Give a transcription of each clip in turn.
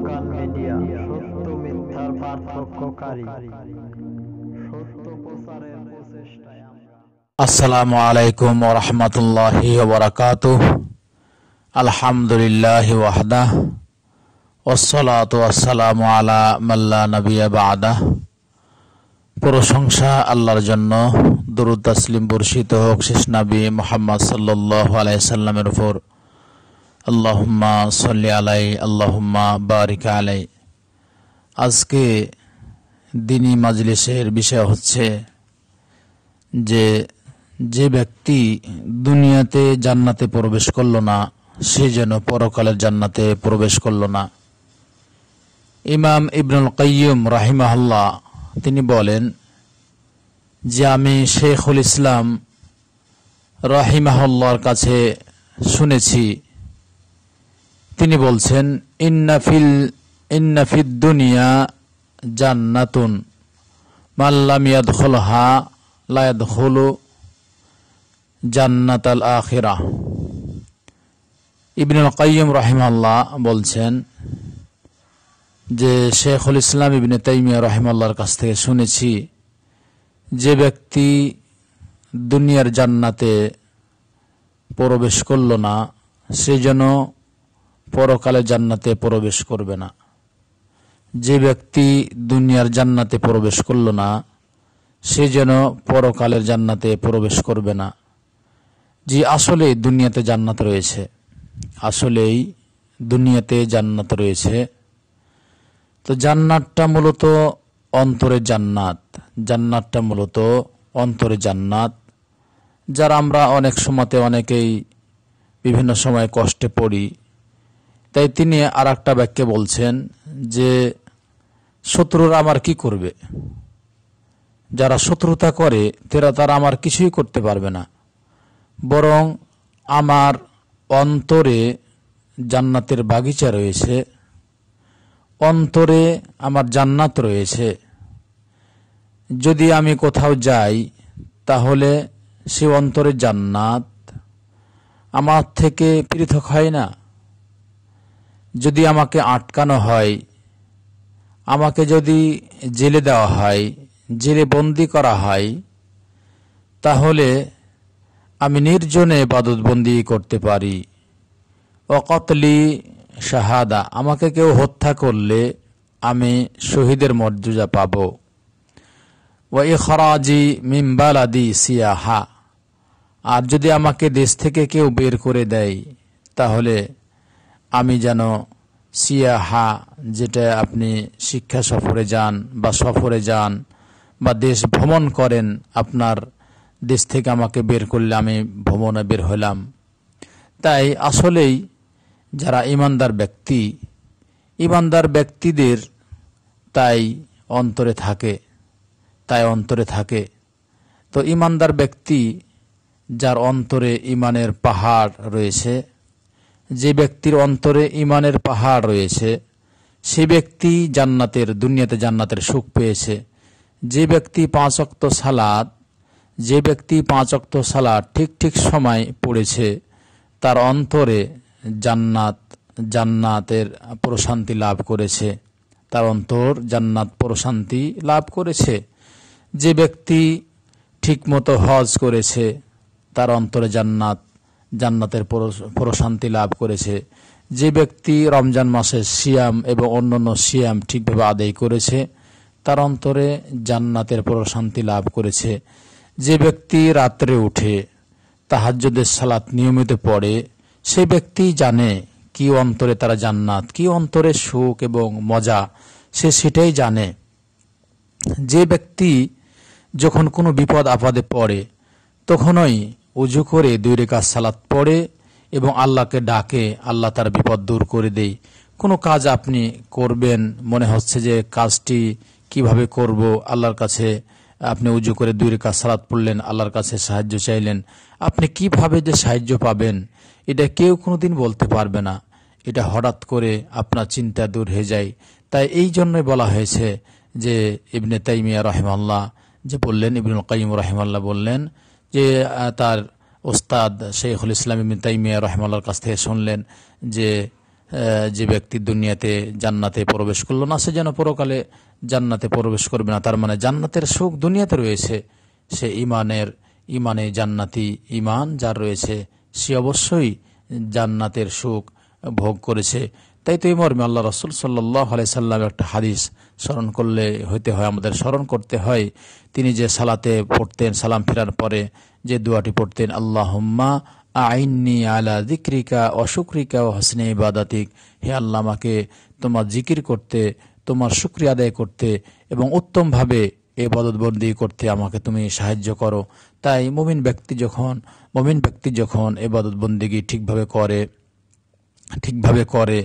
আসসালামু আলাইকুম ওরহমতুল্লাহি ওবরাকাত আলহামদুলিল্লাহ ওয়াহদা ওসলাত আসসালামু আলা মাল্লা নবিয়া বাদা প্রশংসা আল্লাহর জন্য দরুদ তাসলিম বর্ষিত হোক শেষ নবী মোহাম্মদ সাল্লাহ আলাইসাল্লামের ওপর আল্লাহম্মা সল্লি আলাই আল্লাহম্মা বারিক আলাই আজকে দিনী মাজলিসের বিষয় হচ্ছে যে যে ব্যক্তি দুনিয়াতে জান্নাতে প্রবেশ করল না সে যেন পরকালের জান্নাতে প্রবেশ করল না ইমাম ইবনুল কাইম রাহিমাহল্লা তিনি বলেন যে আমি শেখুল ইসলাম রাহিমাহল্লার কাছে শুনেছি তিনি বলছেন ইন্নাফিল ইন্নাফিদ দুনিয়া জান্নাতুন মাল্লামিয়াদ হলহা লায়াদ হল জান্নাত আল আখেরা ইবনুল কাইম রহিমাল্লাহ বলছেন যে শেখুল ইসলাম ইবনে তাইমিয়া রহিমাল্লাহর কাছ থেকে শুনেছি যে ব্যক্তি দুনিয়ার জান্নাতে প্রবেশ করল না সে যেন পরকালে জান্নাতে প্রবেশ করবে না যে ব্যক্তি দুনিয়ার জান্নাতে প্রবেশ করল না সে যেন পরকালের জান্নাতে প্রবেশ করবে না যে আসলে দুনিয়াতে জান্নাত রয়েছে আসলেই দুনিয়াতে জান্নাত রয়েছে তো জান্নাতটা মূলত অন্তরে জান্নাত জান্নাতটা মূলত অন্তরে জান্নাত যারা আমরা অনেক সময়তে অনেকেই বিভিন্ন সময় কষ্টে পড়ি তাই তিনি আর একটা ব্যাখ্যা বলছেন যে শত্রুরা আমার কি করবে যারা শত্রুতা করে তারা তারা আমার কিছুই করতে পারবে না বরং আমার অন্তরে জান্নাতের বাগিচা রয়েছে অন্তরে আমার জান্নাত রয়েছে যদি আমি কোথাও যাই তাহলে সে অন্তরে জান্নাত আমার থেকে পৃথক হয় না যদি আমাকে আটকানো হয় আমাকে যদি জেলে দেওয়া হয় জেলে বন্দি করা হয় তাহলে আমি নির্জনে বাদতবন্দি করতে পারি অকতলি শাহাদা আমাকে কেউ হত্যা করলে আমি শহীদের মর্যাদা পাব ও এ খরাজি মিম্বালাদি সিয়াহা আর যদি আমাকে দেশ থেকে কেউ বের করে দেয় তাহলে আমি যেন সিয়াহা যেটা আপনি শিক্ষা সফরে যান বা সফরে যান বা দেশ ভ্রমণ করেন আপনার দেশ থেকে আমাকে বের করলে আমি ভ্রমণে বের হলাম তাই আসলেই যারা ইমানদার ব্যক্তি ইমানদার ব্যক্তিদের তাই অন্তরে থাকে তাই অন্তরে থাকে তো ইমানদার ব্যক্তি যার অন্তরে ইমানের পাহাড় রয়েছে যে ব্যক্তির অন্তরে ইমানের পাহাড় রয়েছে সে ব্যক্তি জান্নাতের দুনিয়াতে জান্নাতের সুখ পেয়েছে যে ব্যক্তি পাঁচ অক্ত সালাদ যে ব্যক্তি পাঁচ অক্ত সালাদ ঠিক ঠিক সময় পড়েছে তার অন্তরে জান্নাত জান্নাতের প্রশান্তি লাভ করেছে তার অন্তর জান্নাত প্রশান্তি লাভ করেছে যে ব্যক্তি ঠিকমতো হজ করেছে তার অন্তরে জান্নাত জান্নাতের পরশান্তি লাভ করেছে যে ব্যক্তি রমজান মাসের সিয়াম এবং অন্যান্য সিয়াম ঠিকভাবে আদায় করেছে তার অন্তরে জান্নাতের পরশান্তি লাভ করেছে যে ব্যক্তি রাত্রে উঠে তাহাজ্যদের সালাত নিয়মিত পড়ে সে ব্যক্তি জানে কি অন্তরে তারা জান্নাত কি অন্তরে সুখ এবং মজা সে সেটাই জানে যে ব্যক্তি যখন কোনো বিপদ আপদে পড়ে তখনই উজু করে দুই রেখা সালাত পড়ে এবং আল্লাহকে ডাকে আল্লাহ তার বিপদ দূর করে দেয় কোনো কাজ আপনি করবেন মনে হচ্ছে যে কাজটি কিভাবে করব আল্লাহর কাছে আপনি উজু করে দুই রেখা সালাত পড়লেন আল্লাহর কাছে সাহায্য চাইলেন আপনি কিভাবে যে সাহায্য পাবেন এটা কেউ কোনো দিন বলতে পারবে না এটা হঠাৎ করে আপনার চিন্তা দূর হয়ে যায় তাই এই জন্যই বলা হয়েছে যে ইবনে তাইমিয়া রহমাল্লাহ যে বললেন ইবনুল কাইম রহমাল্লাহ বললেন যে তার ওস্তাদ শেখুল ইসলাম ইবিন তাইমিয়া রহমাল্লার কাছ থেকে শুনলেন যে যে ব্যক্তি দুনিয়াতে জান্নাতে প্রবেশ করলো না সে যেন পরকালে জান্নাতে প্রবেশ করবে না তার মানে জান্নাতের সুখ দুনিয়াতে রয়েছে সে ইমানের ইমানে জান্নাতি ইমান যার রয়েছে সে অবশ্যই জান্নাতের সুখ ভোগ করেছে তাই তো মর্মে আল্লাহ রসুল সাল্লাহ একটা হাদিস স্মরণ করলে হইতে হয় আমাদের স্মরণ করতে হয় তিনি যে সালাতে পড়তেন সালাম ফেরার পরে যে দোয়াটি পড়তেন আল্লাহম্মা আইননি আলা দিক্রিকা অশুক্রিকা ও হাসনে ইবাদাতিক হে আল্লাহ আমাকে তোমার জিকির করতে তোমার শুক্রিয়া আদায় করতে এবং উত্তমভাবে এ বদতবন্দি করতে আমাকে তুমি সাহায্য করো তাই মমিন ব্যক্তি যখন মমিন ব্যক্তি যখন এ বদতবন্দিগি ঠিকভাবে করে ঠিকভাবে করে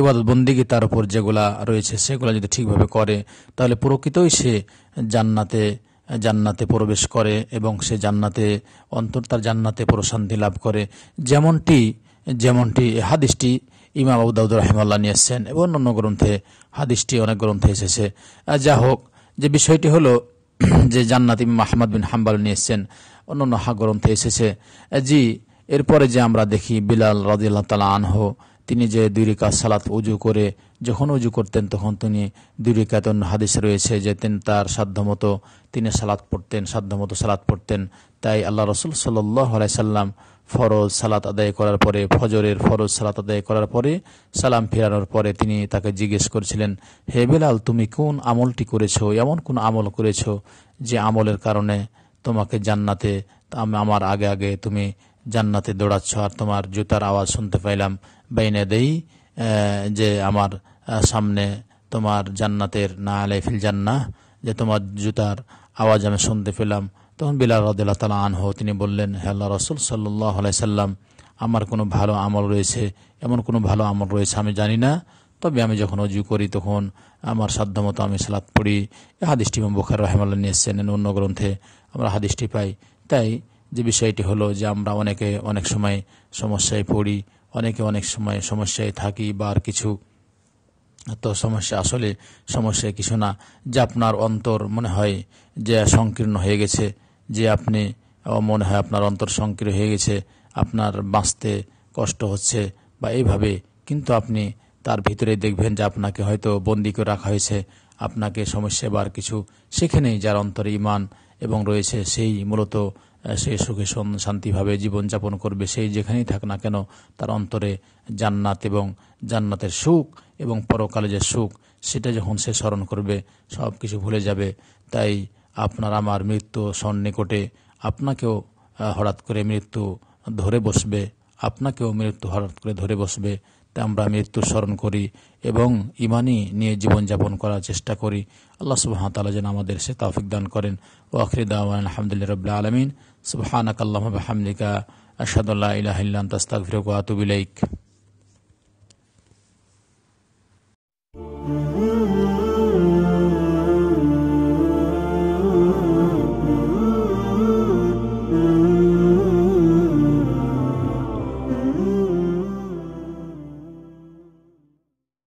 ইবাদত বন্দিগি তার উপর যেগুলা রয়েছে সেগুলো যদি ঠিকভাবে করে তাহলে প্রকৃতই সে জান্নাতে জান্নাতে প্রবেশ করে এবং সে জান্নাতে অন্তর তার জান্নাতে প্রশান্তি লাভ করে যেমনটি যেমনটি হাদিসটি ইমাম আবুদাউদ রহমাল্লা নিয়ে এসছেন এবং অন্য গ্রন্থে হাদিসটি অনেক গ্রন্থে এসেছে যা হোক যে বিষয়টি হলো যে জান্নাত ইমাম আহমদ বিন হাম্বাল নিয়ে অন্য অন্য হা গ্রন্থে এসেছে জি এরপরে যে আমরা দেখি বিলাল রাজিল্লা তালা আনহ তিনি যে দুই সালাত উজু করে যখন উজু করতেন তখন তিনি দুরিকাত হাদিস রয়েছে যে তিনি তার সাধ্যমতো তিনি সালাত পড়তেন সাধ্যমতো সালাত পড়তেন তাই আল্লাহ রসুল সাল্লাই সাল্লাম ফরজ সালাত আদায় করার পরে ফজরের ফরজ সালাত আদায় করার পরে সালাম ফেরানোর পরে তিনি তাকে জিজ্ঞেস করেছিলেন হে বিলাল তুমি কোন আমলটি করেছো এমন কোন আমল করেছো যে আমলের কারণে তোমাকে জান্নাতে আমার আগে আগে তুমি জান্নাতে দৌড়াচ্ছ আর তোমার জুতার আওয়াজ শুনতে পাইলাম বাইনে দেই যে আমার সামনে তোমার জান্নাতের না আলাই ফিল জান্না যে তোমার জুতার আওয়াজ আমি শুনতে পেলাম তখন বিলাল রদুল্লাহ তালা আনহ তিনি বললেন হেল্লা রসুল সাল্লাহ সাল্লাম আমার কোনো ভালো আমল রয়েছে এমন কোনো ভালো আমল রয়েছে আমি জানি না তবে আমি যখন অজু করি তখন আমার সাধ্যমতো আমি সালাত পড়ি হাদিসটি বোখার রহমাল্লা নিয়ে এসছেন অন্য গ্রন্থে আমরা হাদিসটি পাই তাই যে বিষয়টি হলো যে আমরা অনেকে অনেক সময় সমস্যায় পড়ি অনেকে অনেক সময় সমস্যায় থাকি বা আর কিছু তো সমস্যা আসলে সমস্যা কিছু না যে আপনার অন্তর মনে হয় যে সংকীর্ণ হয়ে গেছে যে আপনি মনে হয় আপনার অন্তর সংকীর্ণ হয়ে গেছে আপনার বাঁচতে কষ্ট হচ্ছে বা এইভাবে কিন্তু আপনি তার ভিতরে দেখবেন যে আপনাকে হয়তো বন্দি করে রাখা হয়েছে আপনাকে সমস্যা আর কিছু সেখানেই যার অন্তর ইমান এবং রয়েছে সেই মূলত সে সুখে শান্তিভাবে জীবনযাপন করবে সেই যেখানেই থাক না কেন তার অন্তরে জান্নাত এবং জান্নাতের সুখ এবং পরকালে যে সুখ সেটা যখন সে স্মরণ করবে সব কিছু ভুলে যাবে তাই আপনার আমার মৃত্যু সন্নিকটে আপনাকেও হঠাৎ করে মৃত্যু ধরে বসবে আপনাকেও মৃত্যু হঠাৎ করে ধরে বসবে আমরা মৃত্যু স্মরণ করি এবং ইমানি নিয়ে জীবনযাপন করার চেষ্টা করি আল্লাহ তালা যেন আমাদের সে তাফিক দান করেন ও আখরিদ আলহামদুলিল্লাহ রবিল্লা আলমিন সুবাহানক আল্লাহ হামদিকা আসাদুল্লাহ ইলাহিল্লাম তাস্তাক ফিরক আতুবিলাইক